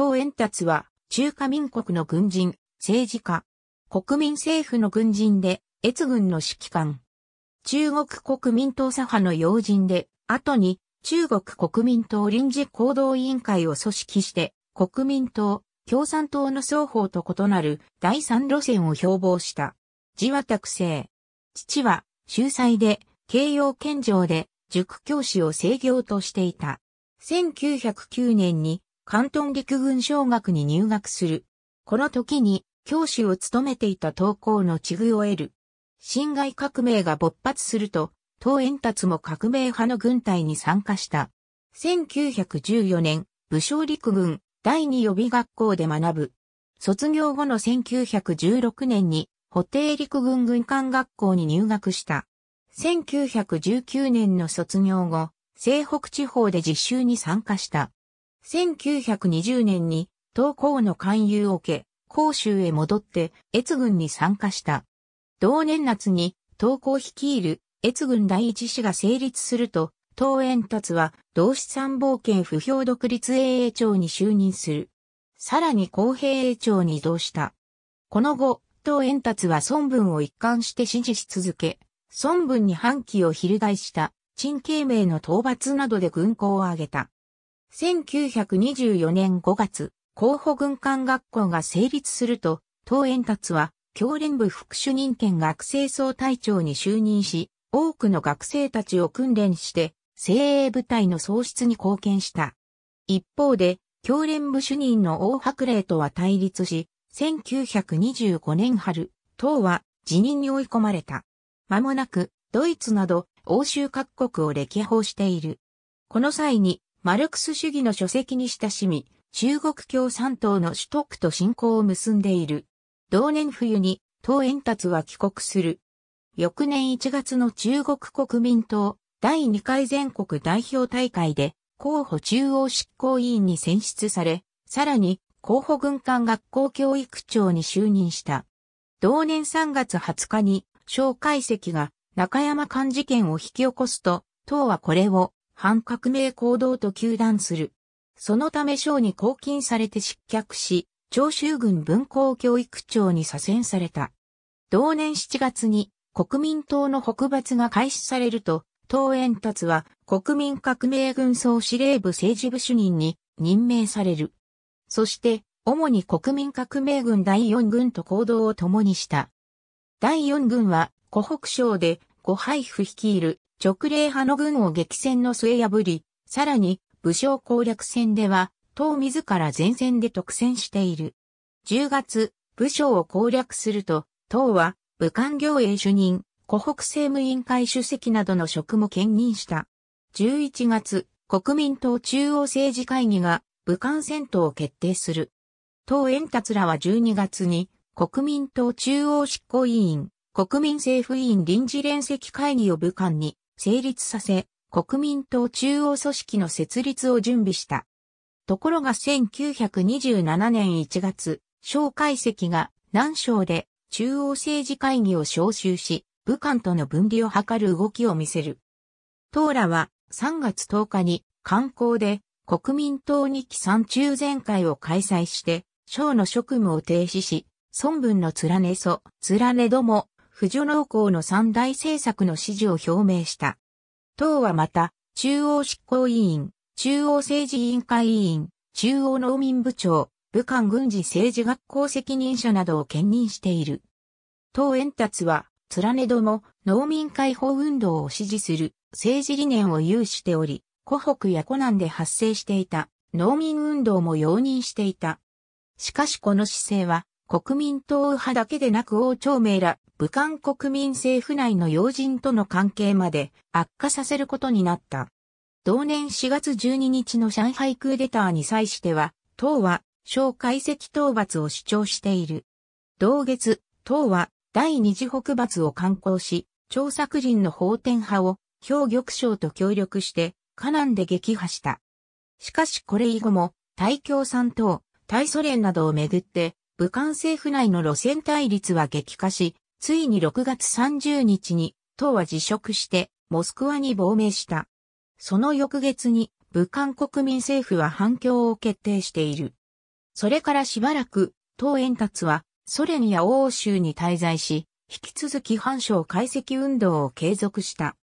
唐円達は、中華民国の軍人、政治家、国民政府の軍人で、越軍の指揮官。中国国民党左派の要人で、後に中国国民党臨時行動委員会を組織して、国民党、共産党の双方と異なる第三路線を標榜した。自は託生。父は、秀才で、慶応県常で、塾教師を制業としていた。1909年に関東陸軍小学に入学する。この時に教師を務めていた東校の地遇を得る。侵害革命が勃発すると、東円達も革命派の軍隊に参加した。1914年、武将陸軍第二予備学校で学ぶ。卒業後の1916年に、補定陸軍軍艦学校に入学した。1919年の卒業後、西北地方で実習に参加した。1920年に東高の勧誘を受け、甲州へ戻って越軍に参加した。同年夏に東高率いる越軍第一師が成立すると、東円達は同志参謀権不評独立英英長に就任する。さらに公平英長に移動した。この後、東円達は孫文を一貫して支持し続け、孫文に反旗を翻した、陳慶明の討伐などで軍功を挙げた。1924年5月、候補軍艦学校が成立すると、東円達は、教連部副主任兼学生総隊長に就任し、多くの学生たちを訓練して、精鋭部隊の創出に貢献した。一方で、教連部主任の王白麗とは対立し、1925年春、党は辞任に追い込まれた。間もなく、ドイツなど、欧州各国を歴訪している。この際に、マルクス主義の書籍に親しみ、中国共産党の取得と信仰を結んでいる。同年冬に、党円達は帰国する。翌年1月の中国国民党第2回全国代表大会で候補中央執行委員に選出され、さらに候補軍艦学校教育長に就任した。同年3月20日に蒋介石が中山間事件を引き起こすと、党はこれを反革命行動と糾弾する。そのため省に拘禁されて失脚し、長州軍文工教育庁に左遷された。同年7月に国民党の北伐が開始されると、党円達は国民革命軍総司令部政治部主任に任命される。そして、主に国民革命軍第四軍と行動を共にした。第四軍は湖北省で呉配布率いる直令派の軍を激戦の末破り、さらに武将攻略戦では、党自ら前線で特戦している。10月、武将を攻略すると、党は武官行営主任、湖北政務委員会主席などの職も兼任した。11月、国民党中央政治会議が武漢戦闘を決定する。党円達らは12月に国民党中央執行委員、国民政府委員臨時連席会議を武漢に成立させ、国民党中央組織の設立を準備した。ところが1927年1月、小解石が南省で中央政治会議を招集し、武漢との分離を図る動きを見せる。トーラは3月10日に観光で国民党2期3中全会を開催して、省の職務を停止し、孫文の連ね祖、連ねども、婦女農工の三大政策の支持を表明した。党はまた、中央執行委員、中央政治委員会委員、中央農民部長、武漢軍事政治学校責任者などを兼任している。党円達は、連ねども農民解放運動を支持する政治理念を有しており、湖北や湖南で発生していた農民運動も容認していた。しかしこの姿勢は国民党右派だけでなく王朝名ら武漢国民政府内の要人との関係まで悪化させることになった。同年4月12日の上海クーデターに際しては、党は、小解析討伐を主張している。同月、党は、第二次北伐を刊行し、張作人の法典派を、氷玉省と協力して、河南で撃破した。しかしこれ以後も、大共産党、大ソ連などをめぐって、武漢政府内の路線対立は激化し、ついに6月30日に、党は辞職して、モスクワに亡命した。その翌月に、武漢国民政府は反響を決定している。それからしばらく、党円達は、ソ連や欧州に滞在し、引き続き反省解析運動を継続した。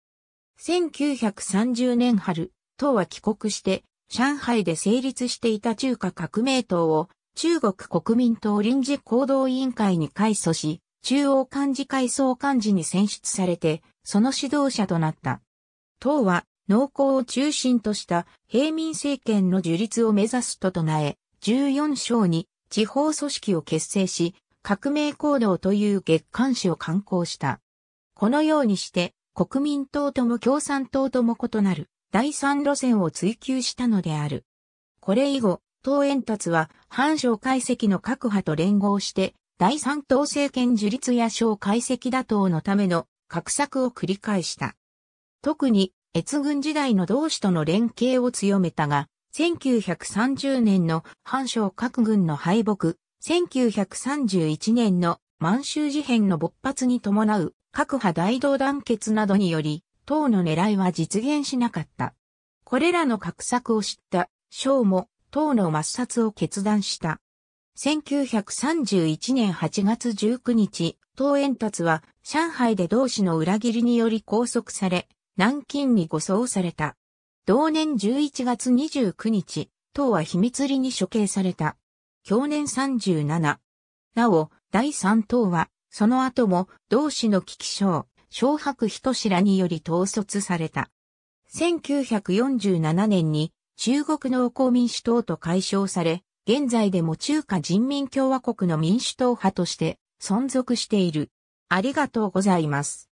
1930年春、党は帰国して、上海で成立していた中華革命党を中国国民党臨時行動委員会に改組し、中央幹事会総幹事に選出されて、その指導者となった。党は、農耕を中心とした平民政権の樹立を目指すと唱え、14章に地方組織を結成し、革命行動という月刊誌を刊行した。このようにして、国民党とも共産党とも異なる第三路線を追求したのである。これ以後、党円達は、反省解析の各派と連合して、第三党政権樹立や省解析打倒のための、格策を繰り返した。特に、越軍時代の同志との連携を強めたが、1930年の反省各軍の敗北、1931年の満州事変の勃発に伴う各派大同団結などにより、党の狙いは実現しなかった。これらの格策を知った、将も党の抹殺を決断した。1931年8月19日、党円達は上海で同志の裏切りにより拘束され、南京に護送された。同年11月29日、党は秘密裏に処刑された。去年37。なお、第3党は、その後も、同志の危機症、小白人氏らにより統率された。1947年に中国農耕民主党と解消され、現在でも中華人民共和国の民主党派として存続している。ありがとうございます。